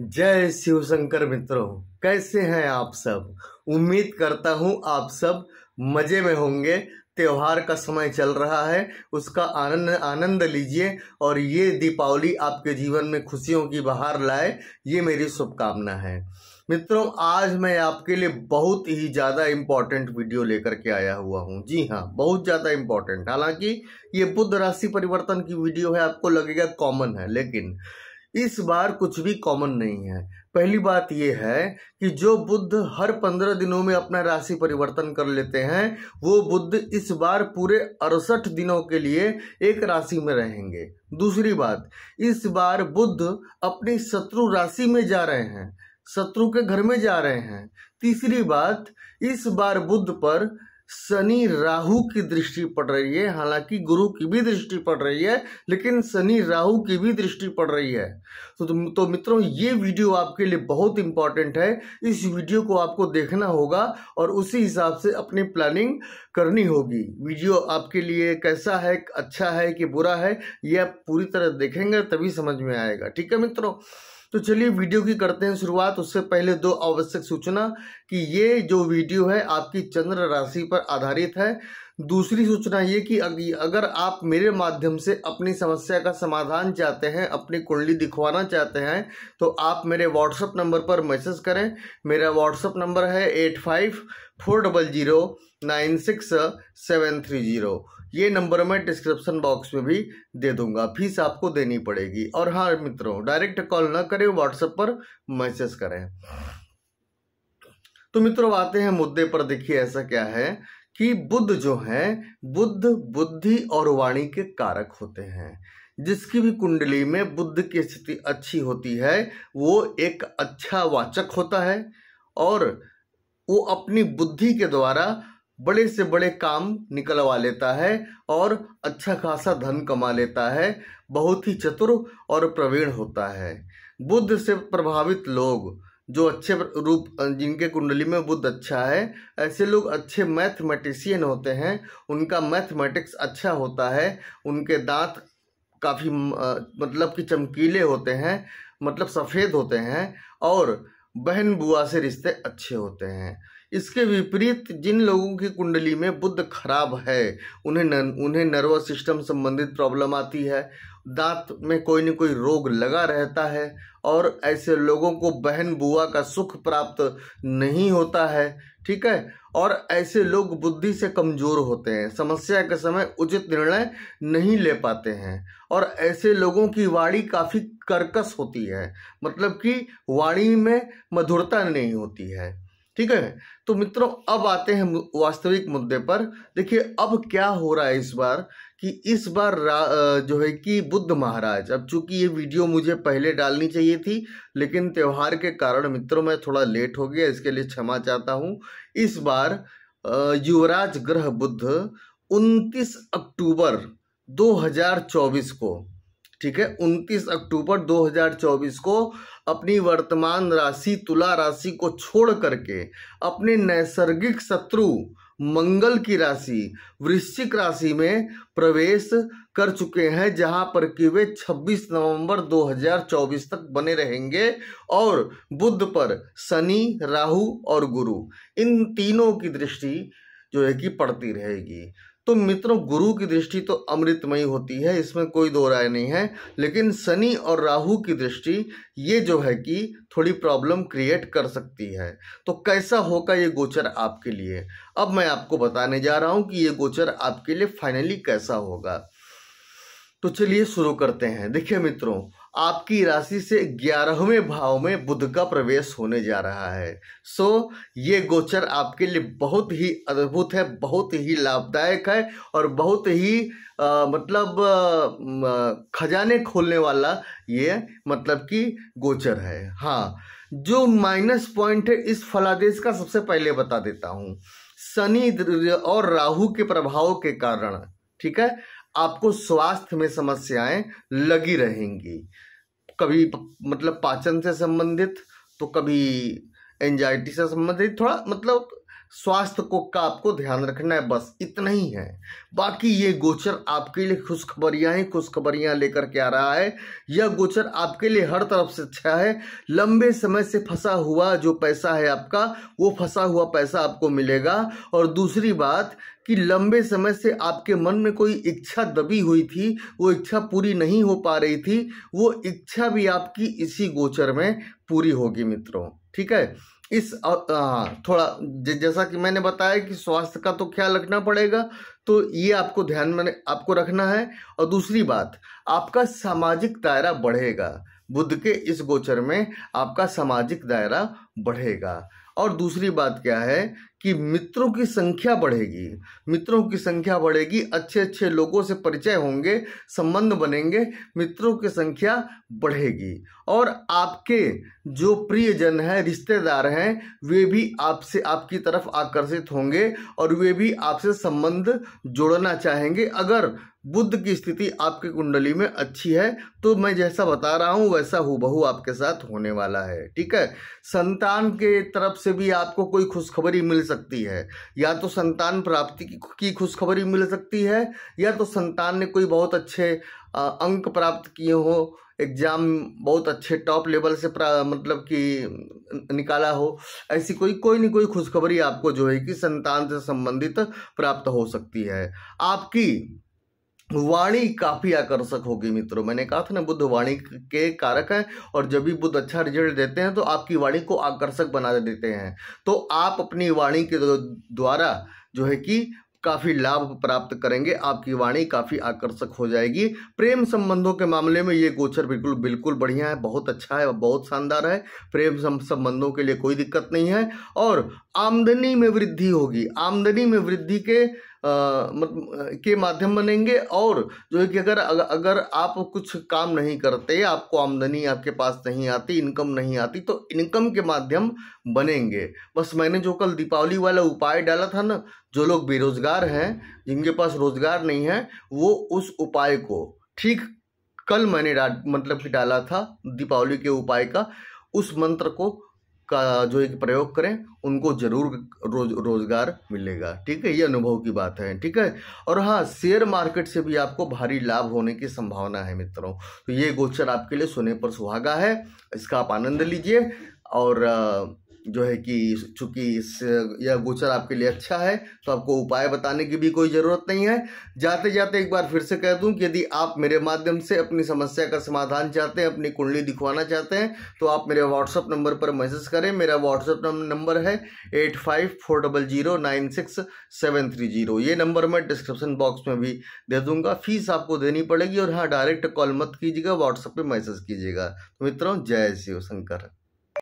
जय शिव शंकर मित्रों कैसे हैं आप सब उम्मीद करता हूँ आप सब मज़े में होंगे त्यौहार का समय चल रहा है उसका आनंद आनंद लीजिए और ये दीपावली आपके जीवन में खुशियों की बहार लाए ये मेरी शुभकामना है मित्रों आज मैं आपके लिए बहुत ही ज़्यादा इम्पॉर्टेंट वीडियो लेकर के आया हुआ हूँ जी हाँ बहुत ज़्यादा इम्पॉर्टेंट हालांकि ये बुद्ध राशि परिवर्तन की वीडियो है आपको लगेगा कॉमन है लेकिन इस बार कुछ भी कॉमन नहीं है पहली बात यह है कि जो बुद्ध हर पंद्रह दिनों में अपना राशि परिवर्तन कर लेते हैं वो बुद्ध इस बार पूरे अड़सठ दिनों के लिए एक राशि में रहेंगे दूसरी बात इस बार बुद्ध अपनी शत्रु राशि में जा रहे हैं शत्रु के घर में जा रहे हैं तीसरी बात इस बार बुद्ध पर शनि राहु की दृष्टि पड़ रही है हालांकि गुरु की भी दृष्टि पड़ रही है लेकिन शनि राहु की भी दृष्टि पड़ रही है तो तो मित्रों ये वीडियो आपके लिए बहुत इंपॉर्टेंट है इस वीडियो को आपको देखना होगा और उसी हिसाब से अपनी प्लानिंग करनी होगी वीडियो आपके लिए कैसा है अच्छा है कि बुरा है ये आप पूरी तरह देखेंगे तभी समझ में आएगा ठीक है मित्रों तो चलिए वीडियो की करते हैं शुरुआत उससे पहले दो आवश्यक सूचना कि ये जो वीडियो है आपकी चंद्र राशि पर आधारित है दूसरी सूचना ये कि अगर आप मेरे माध्यम से अपनी समस्या का समाधान चाहते हैं अपनी कुंडली दिखवाना चाहते हैं तो आप मेरे व्हाट्सअप नंबर पर मैसेज करें मेरा व्हाट्सअप नंबर है eight five four double zero nine six seven three zero ये नंबर मैं डिस्क्रिप्शन बॉक्स में भी दे दूंगा फीस आपको देनी पड़ेगी और हाँ मित्रों डायरेक्ट कॉल ना करें व्हाट्सएप पर मैसेज करें तो मित्रों आते हैं मुद्दे पर देखिए ऐसा क्या है कि बुद्ध जो हैं बुद्ध बुद्धि और वाणी के कारक होते हैं जिसकी भी कुंडली में बुद्ध की स्थिति अच्छी होती है वो एक अच्छा वाचक होता है और वो अपनी बुद्धि के द्वारा बड़े से बड़े काम निकलवा लेता है और अच्छा खासा धन कमा लेता है बहुत ही चतुर और प्रवीण होता है बुद्ध से प्रभावित लोग जो अच्छे रूप जिनके कुंडली में बुद्ध अच्छा है ऐसे लोग अच्छे मैथमेटिशियन होते हैं उनका मैथमेटिक्स अच्छा होता है उनके दांत काफ़ी मतलब कि चमकीले होते हैं मतलब सफ़ेद होते हैं और बहन बुआ से रिश्ते अच्छे होते हैं इसके विपरीत जिन लोगों की कुंडली में बुद्ध खराब है उन्हें न, उन्हें नर्वस सिस्टम संबंधित प्रॉब्लम आती है दांत में कोई न कोई रोग लगा रहता है और ऐसे लोगों को बहन बुआ का सुख प्राप्त नहीं होता है ठीक है और ऐसे लोग बुद्धि से कमज़ोर होते हैं समस्या के समय उचित निर्णय नहीं ले पाते हैं और ऐसे लोगों की वाणी काफ़ी कर्कश होती है मतलब कि वाणी में मधुरता नहीं होती है ठीक है तो मित्रों अब आते हैं वास्तविक मुद्दे पर देखिए अब क्या हो रहा है इस बार कि इस बार जो है कि बुद्ध महाराज अब चूंकि ये वीडियो मुझे पहले डालनी चाहिए थी लेकिन त्यौहार के कारण मित्रों मैं थोड़ा लेट हो गया इसके लिए क्षमा चाहता हूँ इस बार युवराज ग्रह बुद्ध 29 अक्टूबर 2024 को ठीक है 29 अक्टूबर 2024 को अपनी वर्तमान राशि तुला राशि को छोड़ करके अपने नैसर्गिक शत्रु मंगल की राशि वृश्चिक राशि में प्रवेश कर चुके हैं जहां पर कि वे 26 नवंबर 2024 तक बने रहेंगे और बुद्ध पर शनि राहु और गुरु इन तीनों की दृष्टि जो है कि पड़ती रहेगी तो मित्रों गुरु की दृष्टि तो अमृतमयी होती है इसमें कोई दो राय नहीं है लेकिन शनि और राहु की दृष्टि ये जो है कि थोड़ी प्रॉब्लम क्रिएट कर सकती है तो कैसा होगा ये गोचर आपके लिए अब मैं आपको बताने जा रहा हूँ कि ये गोचर आपके लिए फाइनली कैसा होगा तो चलिए शुरू करते हैं देखिए मित्रों आपकी राशि से ग्यारहवें भाव में बुध का प्रवेश होने जा रहा है सो ये गोचर आपके लिए बहुत ही अद्भुत है बहुत ही लाभदायक है और बहुत ही आ, मतलब खजाने खोलने वाला ये मतलब कि गोचर है हाँ जो माइनस पॉइंट है इस फलादेश का सबसे पहले बता देता हूँ शनि और राहु के प्रभाव के कारण ठीक है आपको स्वास्थ्य में समस्याएं लगी रहेंगी कभी मतलब पाचन से संबंधित तो कभी एंजाइटी से संबंधित थोड़ा मतलब स्वास्थ्य को का आपको ध्यान रखना है बस इतना ही है बाकी ये गोचर आपके लिए खुशखबरियाँ ही खुशखबरियाँ लेकर के आ रहा है यह गोचर आपके लिए हर तरफ से अच्छा है लंबे समय से फंसा हुआ जो पैसा है आपका वो फंसा हुआ पैसा आपको मिलेगा और दूसरी बात कि लंबे समय से आपके मन में कोई इच्छा दबी हुई थी वो इच्छा पूरी नहीं हो पा रही थी वो इच्छा भी आपकी इसी गोचर में पूरी होगी मित्रों ठीक है इस थोड़ा जैसा कि मैंने बताया कि स्वास्थ्य का तो ख्याल रखना पड़ेगा तो ये आपको ध्यान में आपको रखना है और दूसरी बात आपका सामाजिक दायरा बढ़ेगा बुद्ध के इस गोचर में आपका सामाजिक दायरा बढ़ेगा और दूसरी बात क्या है कि मित्रों की संख्या बढ़ेगी मित्रों की संख्या बढ़ेगी अच्छे अच्छे लोगों से परिचय होंगे संबंध बनेंगे मित्रों की संख्या बढ़ेगी और आपके जो प्रियजन हैं रिश्तेदार हैं वे भी आपसे आपकी तरफ आकर्षित होंगे और वे भी आपसे संबंध जोड़ना चाहेंगे अगर बुद्ध की स्थिति आपकी कुंडली में अच्छी है तो मैं जैसा बता रहा हूँ वैसा हूबहू आपके साथ होने वाला है ठीक है संत संतान के तरफ से भी आपको कोई खुशखबरी मिल सकती है या तो संतान प्राप्ति की खुशखबरी मिल सकती है या तो संतान ने कोई बहुत अच्छे अंक प्राप्त किए हो एग्ज़ाम बहुत अच्छे टॉप लेवल से मतलब कि निकाला हो ऐसी कोई कोई नहीं कोई खुशखबरी आपको जो है कि संतान से संबंधित प्राप्त हो सकती है आपकी वाणी काफ़ी आकर्षक होगी मित्रों मैंने कहा था ना बुद्ध वाणी के कारक हैं और जब भी बुद्ध अच्छा रिजल्ट देते हैं तो आपकी वाणी को आकर्षक बना देते हैं तो आप अपनी वाणी के द्वारा जो है कि काफ़ी लाभ प्राप्त करेंगे आपकी वाणी काफ़ी आकर्षक हो जाएगी प्रेम संबंधों के मामले में ये गोचर बिल्कुल बिल्कुल बढ़िया है बहुत अच्छा है बहुत शानदार है प्रेम संबंधों के लिए कोई दिक्कत नहीं है और आमदनी में वृद्धि होगी आमदनी में वृद्धि के के माध्यम बनेंगे और जो है कि अगर अगर आप कुछ काम नहीं करते आपको आमदनी आपके पास नहीं आती इनकम नहीं आती तो इनकम के माध्यम बनेंगे बस मैंने जो कल दीपावली वाला उपाय डाला था ना जो लोग बेरोजगार हैं जिनके पास रोजगार नहीं है वो उस उपाय को ठीक कल मैंने मतलब कि डाला था दीपावली के उपाय का उस मंत्र को का जो एक प्रयोग करें उनको जरूर रोज रोजगार मिलेगा ठीक है ये अनुभव की बात है ठीक है और हाँ शेयर मार्केट से भी आपको भारी लाभ होने की संभावना है मित्रों तो ये गोचर आपके लिए सोने पर सुहागा है इसका आप आनंद लीजिए और जो है कि चूंकि इस यह गोचर आपके लिए अच्छा है तो आपको उपाय बताने की भी कोई ज़रूरत नहीं है जाते जाते एक बार फिर से कह दूं कि यदि आप मेरे माध्यम से अपनी समस्या का समाधान चाहते हैं अपनी कुंडली दिखवाना चाहते हैं तो आप मेरे व्हाट्सअप नंबर पर मैसेज करें मेरा व्हाट्सअप नंबर है eight five four double zero nine six seven three zero ये नंबर मैं डिस्क्रिप्शन बॉक्स में भी दे दूंगा फीस आपको देनी पड़ेगी और हाँ डायरेक्ट कॉल मत कीजिएगा व्हाट्सअप पर मैसेज कीजिएगा तो मित्रों जय शिव शंकर